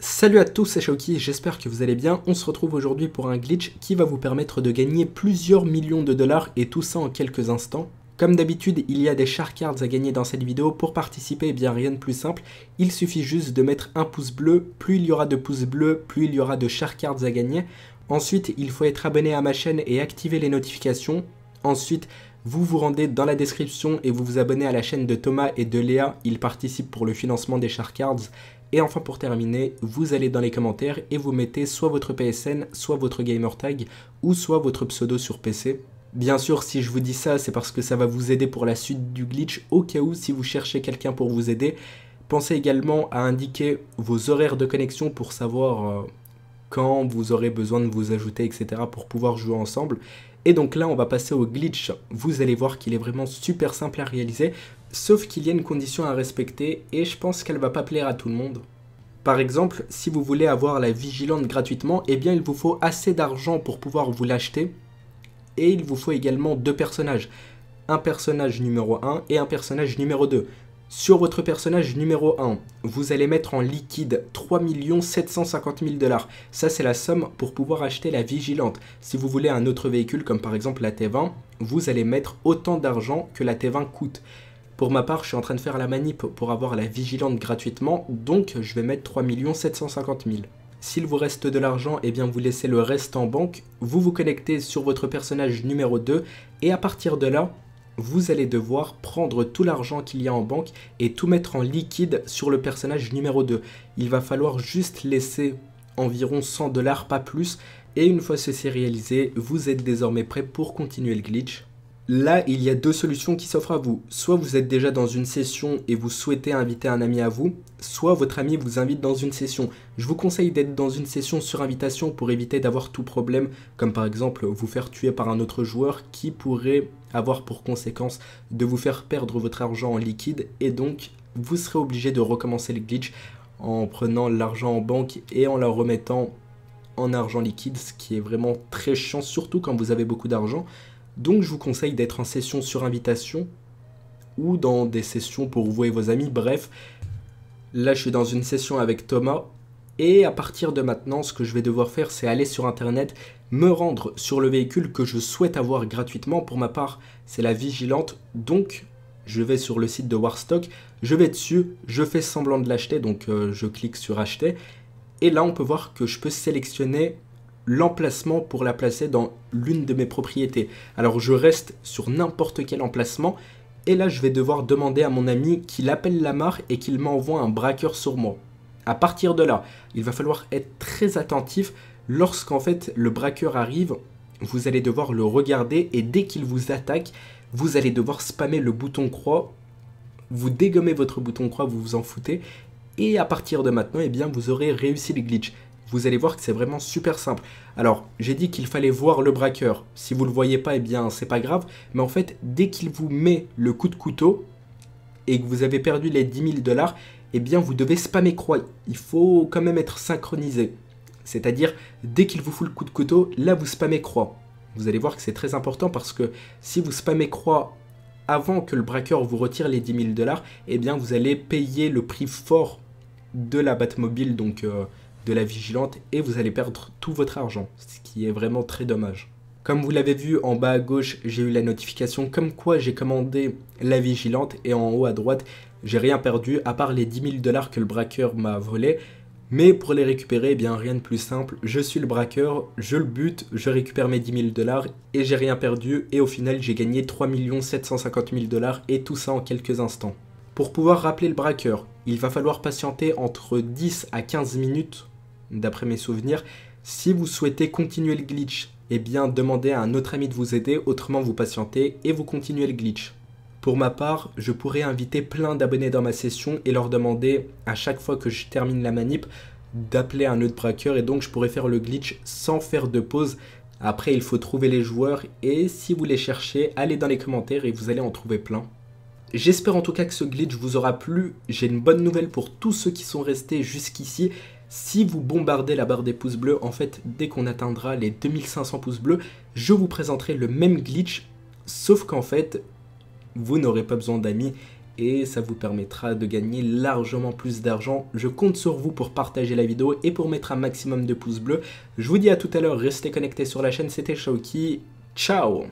Salut à tous, c'est Shoki, j'espère que vous allez bien. On se retrouve aujourd'hui pour un glitch qui va vous permettre de gagner plusieurs millions de dollars et tout ça en quelques instants. Comme d'habitude, il y a des char cards à gagner dans cette vidéo. Pour participer, eh bien rien de plus simple. Il suffit juste de mettre un pouce bleu. Plus il y aura de pouces bleus, plus il y aura de char cards à gagner. Ensuite, il faut être abonné à ma chaîne et activer les notifications. Ensuite, vous vous rendez dans la description et vous vous abonnez à la chaîne de Thomas et de Léa, ils participent pour le financement des Shark Cards. Et enfin pour terminer, vous allez dans les commentaires et vous mettez soit votre PSN, soit votre gamer tag, ou soit votre pseudo sur PC. Bien sûr, si je vous dis ça, c'est parce que ça va vous aider pour la suite du glitch, au cas où si vous cherchez quelqu'un pour vous aider. Pensez également à indiquer vos horaires de connexion pour savoir euh, quand vous aurez besoin de vous ajouter, etc. pour pouvoir jouer ensemble. Et donc là, on va passer au glitch. Vous allez voir qu'il est vraiment super simple à réaliser, sauf qu'il y a une condition à respecter et je pense qu'elle va pas plaire à tout le monde. Par exemple, si vous voulez avoir la vigilante gratuitement, eh bien il vous faut assez d'argent pour pouvoir vous l'acheter et il vous faut également deux personnages. Un personnage numéro 1 et un personnage numéro 2. Sur votre personnage numéro 1, vous allez mettre en liquide 3 750 000 dollars. Ça, c'est la somme pour pouvoir acheter la Vigilante. Si vous voulez un autre véhicule, comme par exemple la T20, vous allez mettre autant d'argent que la T20 coûte. Pour ma part, je suis en train de faire la manip pour avoir la Vigilante gratuitement, donc je vais mettre 3 750 000. S'il vous reste de l'argent, eh bien vous laissez le reste en banque, vous vous connectez sur votre personnage numéro 2 et à partir de là, vous allez devoir prendre tout l'argent qu'il y a en banque et tout mettre en liquide sur le personnage numéro 2. Il va falloir juste laisser environ 100 dollars, pas plus. Et une fois ceci réalisé, vous êtes désormais prêt pour continuer le glitch. Là, il y a deux solutions qui s'offrent à vous. Soit vous êtes déjà dans une session et vous souhaitez inviter un ami à vous, soit votre ami vous invite dans une session. Je vous conseille d'être dans une session sur invitation pour éviter d'avoir tout problème, comme par exemple vous faire tuer par un autre joueur qui pourrait avoir pour conséquence de vous faire perdre votre argent en liquide et donc vous serez obligé de recommencer le glitch en prenant l'argent en banque et en la remettant en argent liquide, ce qui est vraiment très chiant, surtout quand vous avez beaucoup d'argent. Donc je vous conseille d'être en session sur invitation ou dans des sessions pour vous et vos amis. Bref, là je suis dans une session avec Thomas et à partir de maintenant, ce que je vais devoir faire, c'est aller sur Internet, me rendre sur le véhicule que je souhaite avoir gratuitement. Pour ma part, c'est la Vigilante. Donc, je vais sur le site de Warstock, je vais dessus, je fais semblant de l'acheter, donc euh, je clique sur acheter. Et là, on peut voir que je peux sélectionner l'emplacement pour la placer dans l'une de mes propriétés. Alors je reste sur n'importe quel emplacement et là je vais devoir demander à mon ami qu'il appelle la mare et qu'il m'envoie un braqueur sur moi. A partir de là, il va falloir être très attentif lorsqu'en fait le braqueur arrive, vous allez devoir le regarder et dès qu'il vous attaque, vous allez devoir spammer le bouton croix, vous dégommez votre bouton croix, vous vous en foutez et à partir de maintenant, eh bien vous aurez réussi le glitch vous allez voir que c'est vraiment super simple. Alors, j'ai dit qu'il fallait voir le braqueur. Si vous ne le voyez pas, eh bien, c'est pas grave. Mais en fait, dès qu'il vous met le coup de couteau et que vous avez perdu les 10 000 dollars, eh bien, vous devez spammer croix. Il faut quand même être synchronisé. C'est-à-dire, dès qu'il vous fout le coup de couteau, là, vous spammez croix. Vous allez voir que c'est très important parce que si vous spammez croix avant que le braqueur vous retire les 10 000 dollars, eh bien, vous allez payer le prix fort de la Batmobile, donc... Euh, de la vigilante et vous allez perdre tout votre argent, ce qui est vraiment très dommage. Comme vous l'avez vu, en bas à gauche, j'ai eu la notification comme quoi j'ai commandé la vigilante et en haut à droite, j'ai rien perdu à part les 10 000 dollars que le braqueur m'a volé. Mais pour les récupérer, eh bien rien de plus simple. Je suis le braqueur, je le bute, je récupère mes 10 000 dollars et j'ai rien perdu. Et au final, j'ai gagné 3 750 000 dollars et tout ça en quelques instants. Pour pouvoir rappeler le braqueur, il va falloir patienter entre 10 à 15 minutes d'après mes souvenirs. Si vous souhaitez continuer le glitch, eh bien demandez à un autre ami de vous aider, autrement vous patientez et vous continuez le glitch. Pour ma part, je pourrais inviter plein d'abonnés dans ma session et leur demander à chaque fois que je termine la manip d'appeler un autre braqueur et donc je pourrais faire le glitch sans faire de pause. Après, il faut trouver les joueurs et si vous les cherchez, allez dans les commentaires et vous allez en trouver plein. J'espère en tout cas que ce glitch vous aura plu. J'ai une bonne nouvelle pour tous ceux qui sont restés jusqu'ici. Si vous bombardez la barre des pouces bleus, en fait, dès qu'on atteindra les 2500 pouces bleus, je vous présenterai le même glitch, sauf qu'en fait, vous n'aurez pas besoin d'amis et ça vous permettra de gagner largement plus d'argent. Je compte sur vous pour partager la vidéo et pour mettre un maximum de pouces bleus. Je vous dis à tout à l'heure, restez connectés sur la chaîne, c'était Shaoki, Ciao